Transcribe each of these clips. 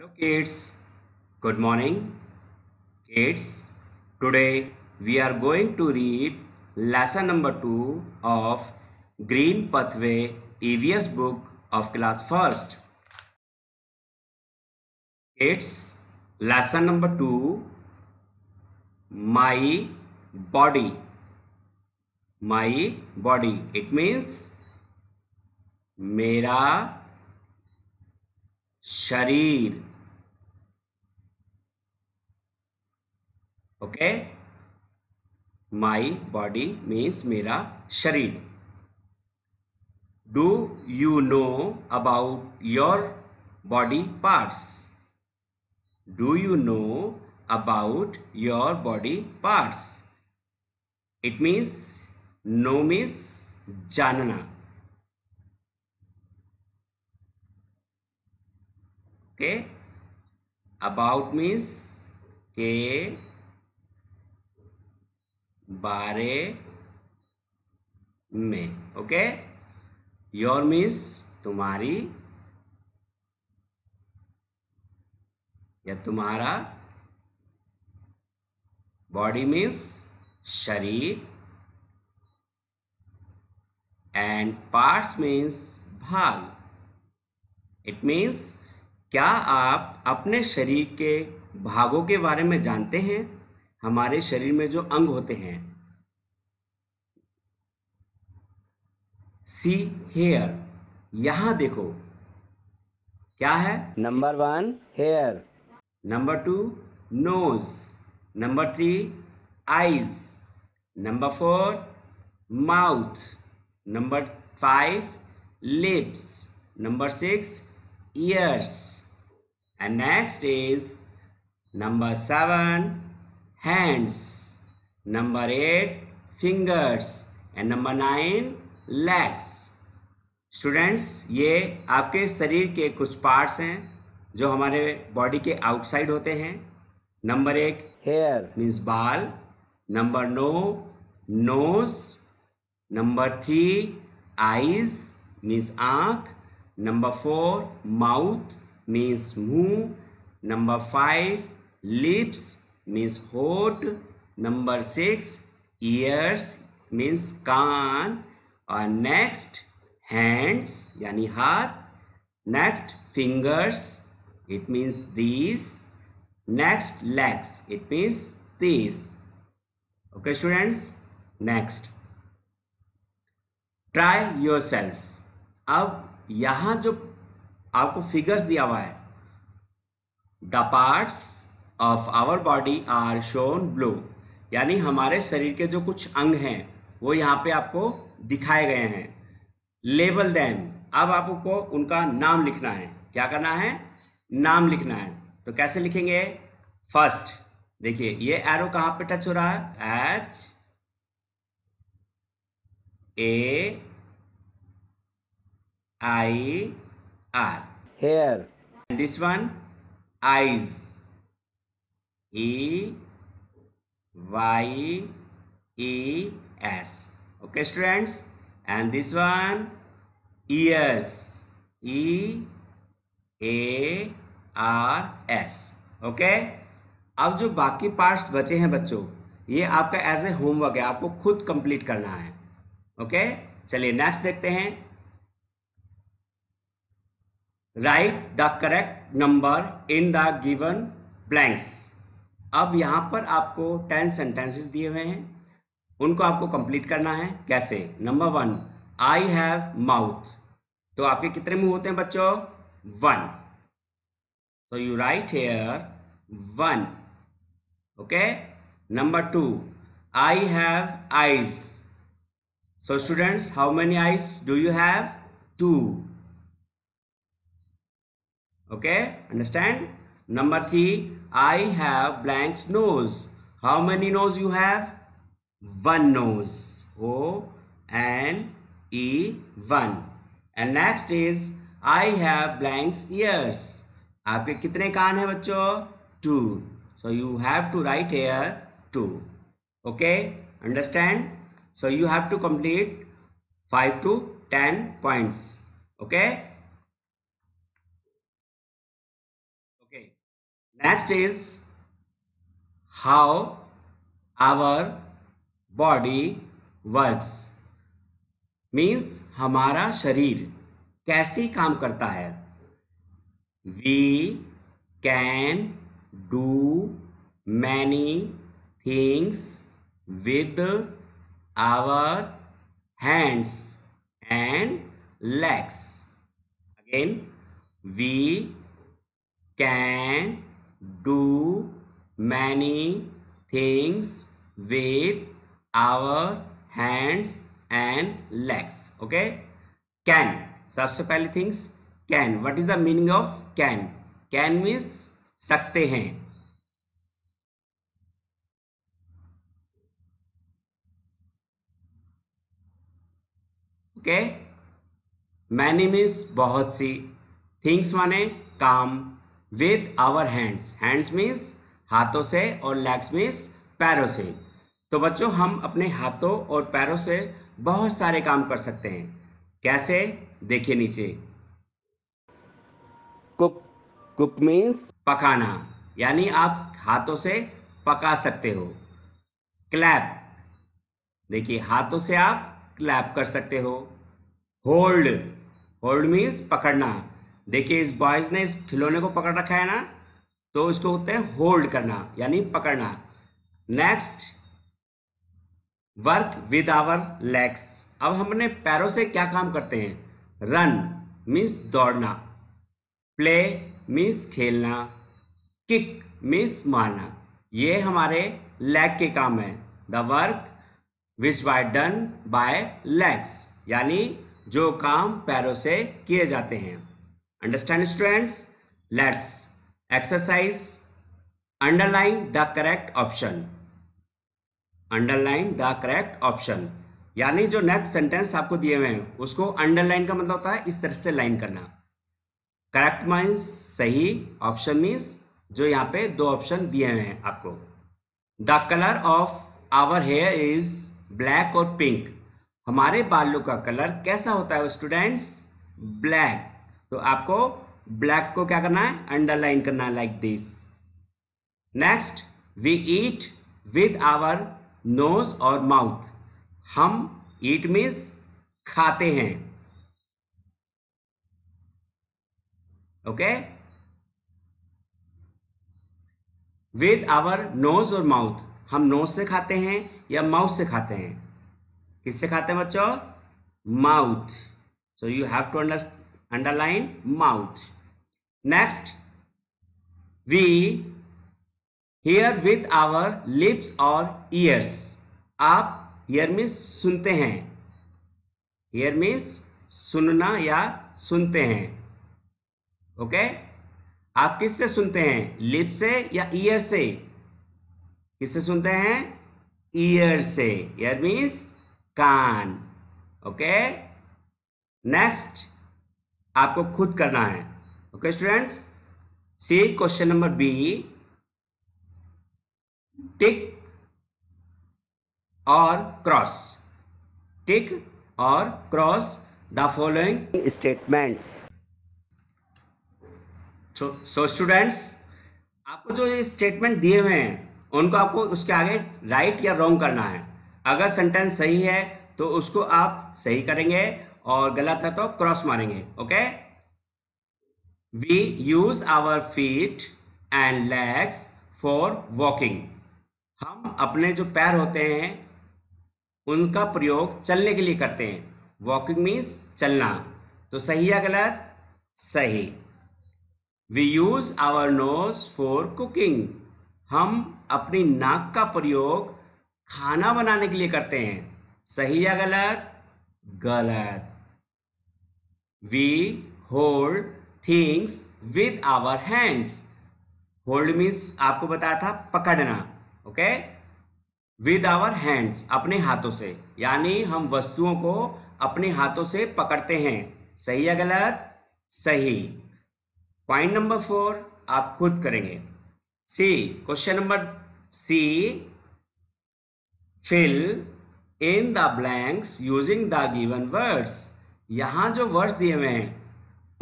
Hello kids. Good morning. Kids, today we are going to read lesson number 2 of Green Pathway EVS book of class 1st. Kids, lesson number 2 My body. My body. It means मेरा शरीर okay my body means मेरा शरीर do you know about your body parts do you know about your body parts it means know means जानना okay about means के बारे में okay your means तुम्हारी या तुम्हारा बॉडी मीन्स शरीर एंड पार्ट्स मीन्स भाग इट मीन्स क्या आप अपने शरीर के भागों के बारे में जानते हैं हमारे शरीर में जो अंग होते हैं सी हेयर यहां देखो क्या है number one hair number two nose number three eyes number four mouth number five lips number six ears and next is number seven hands number eight fingers and number nine legs students ये आपके शरीर के कुछ parts हैं जो हमारे body के outside होते हैं नंबर एक हेयर मीन्स बाल number no nose number three eyes means आँख नंबर फोर माउथ मीन्स मुंह नंबर फाइव लिप्स मीन्स होट नंबर सिक्स ears means कान और नेक्स्ट हैंड्स यानी हाथ next fingers it means these next legs it means this okay students next try yourself अब यहां जो आपको फिगर्स दिया हुआ है the parts of our body are shown blue यानी हमारे शरीर के जो कुछ अंग हैं वो यहाँ पे आपको दिखाए गए हैं लेबल देन अब आपको उनका नाम लिखना है क्या करना है नाम लिखना है तो कैसे लिखेंगे फर्स्ट देखिए ये एरो कहाँ पे टच हो रहा है H A I R hair this one eyes E Y E S okay students and this one ears e a r s okay अब जो बाकी पार्ट्स बचे हैं बच्चों ये आपका एज ए होमवर्क है आपको खुद कंप्लीट करना है ओके चलिए नेक्स्ट देखते हैं right the correct number in the given blanks अब यहाँ पर आपको टेन सेंटेंसेस दिए हुए हैं उनको आपको कंप्लीट करना है कैसे number one I have mouth तो आपके कितने मुंह होते हैं बच्चों one so you write here one okay number two I have eyes so students how many eyes do you have two okay understand Number three, I have blank's nose. How many nose you have? One nose. O and E one. And next is I have blank's ears. आपके कितने कान हैं बच्चों? Two. So you have to write here two. Okay? Understand? So you have to complete 5 to 10 points. Okay? Next is how our body works मीन्स हमारा शरीर कैसे काम करता है we can do many things with our hands and legs again we can do many things with our hands and legs okay can सबसे पहले things can what is the meaning of can can means सकते हैं okay many means बहुत सी things माने काम with our hands hands means हाथों से और लेग्स मीन्स पैरों से तो बच्चों हम अपने हाथों और पैरों से बहुत सारे काम कर सकते हैं कैसे देखिए नीचे कुक कुक मीन्स पकाना यानी आप हाथों से पका सकते हो क्लैप देखिए हाथों से आप क्लैप कर सकते हो होल्ड होल्ड मीन्स पकड़ना देखिए इस बॉयज ने इस खिलौने को पकड़ रखा है ना तो इसको होते हैं होल्ड करना यानी पकड़ना next work with our legs अब हम अपने पैरों से क्या काम करते हैं रन मीन्स दौड़ना प्ले मीन्स खेलना किक मीन्स मारना ये हमारे लेग के काम है the work which by done by legs यानी जो काम पैरों से किए जाते हैं understand students let's exercise underline the correct option underline the correct option यानी जो नेक्स्ट सेंटेंस आपको दिए हुए हैं उसको अंडरलाइन का मतलब होता है इस तरह से लाइन करना करेक्ट मीन्स सही ऑप्शन मीन्स जो यहाँ पे दो ऑप्शन दिए हुए हैं आपको the colour of our hair is black और पिंक हमारे बालों का कलर कैसा होता है स्टूडेंट्स ब्लैक तो आपको ब्लैक को क्या करना है अंडरलाइन करना है like this next we eat with our nose और माउथ हम ईट मीन्स खाते हैं ओके विद आवर नोज और माउथ हम नोज से खाते हैं या माउथ से खाते हैं किससे खाते हैं बच्चों mouth so you have to understand underline mouth next we hear with our lips और ईयर्स आप हेयर मीन्स सुनते हैं हेयर मीन्स सुनना या सुनते हैं ओके okay? आप किससे सुनते हैं लिप से या ईयर से किससे सुनते हैं ईयर से ईयर मीन्स कान ओके नेक्स्ट आपको खुद करना है okay students see question number B tick और क्रॉस टिक और cross the following statements so students आपको जो ये स्टेटमेंट दिए हुए हैं उनको आपको उसके आगे राइट या रॉन्ग करना है अगर सेंटेंस सही है तो उसको आप सही करेंगे और गलत है तो क्रॉस मारेंगे okay we use our feet and legs for walking हम अपने जो पैर होते हैं उनका प्रयोग चलने के लिए करते हैं वॉकिंग मीन्स चलना तो सही या गलत सही we use our nose for cooking हम अपनी नाक का प्रयोग खाना बनाने के लिए करते हैं सही या गलत गलत we hold things with our hands hold means आपको बताया था पकड़ना ओके विद आवर हैंड्स अपने हाथों से यानी हम वस्तुओं को अपने हाथों से पकड़ते हैं सही या गलत सही पॉइंट नंबर फोर आप खुद करेंगे see question number C fill in the blanks using the given words यहाँ जो वर्ड्स दिए हुए हैं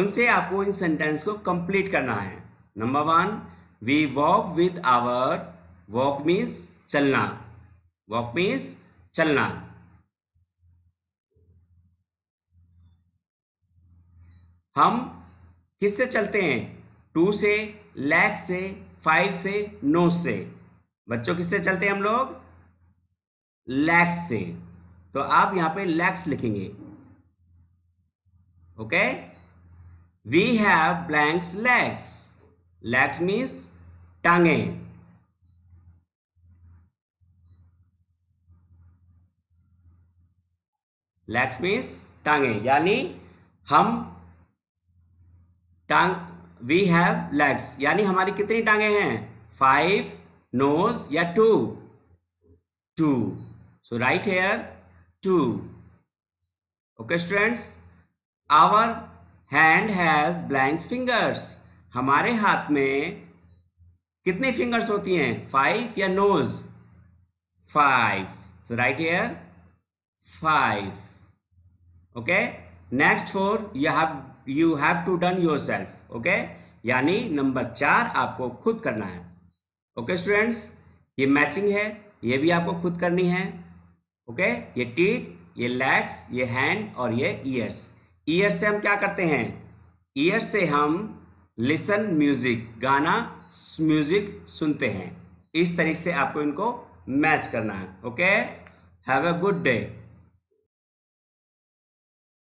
उनसे आपको इन सेंटेंस को कंप्लीट करना है number one we walk with our walk means चलना वॉक मीन्स चलना हम किससे चलते हैं टू से लैक से फाइव से नो से बच्चों किससे चलते हैं हम लोग लैक्स से तो आप यहां पे लैक्स लिखेंगे okay we have blank's legs legs means tongue legs means tongue yani hum tang we have legs yani hamari kitni टांगे hain five nose ya two two so right here two okay students our hand has blank fingers हमारे हाथ में कितनी fingers होती हैं five या नोज five so write here five okay next four you have you have to done yourself okay यानी नंबर चार आपको खुद करना है ओके स्टूडेंट्स ये मैचिंग है ये भी आपको खुद करनी है ओके ये टीथ ये लेग्स ये हैंड और ये ईयर्स ईयर से हम क्या करते हैं ईयर से हम लिसन म्यूजिक गाना म्यूजिक सुनते हैं इस तरीके से आपको इनको मैच करना है okay have a good day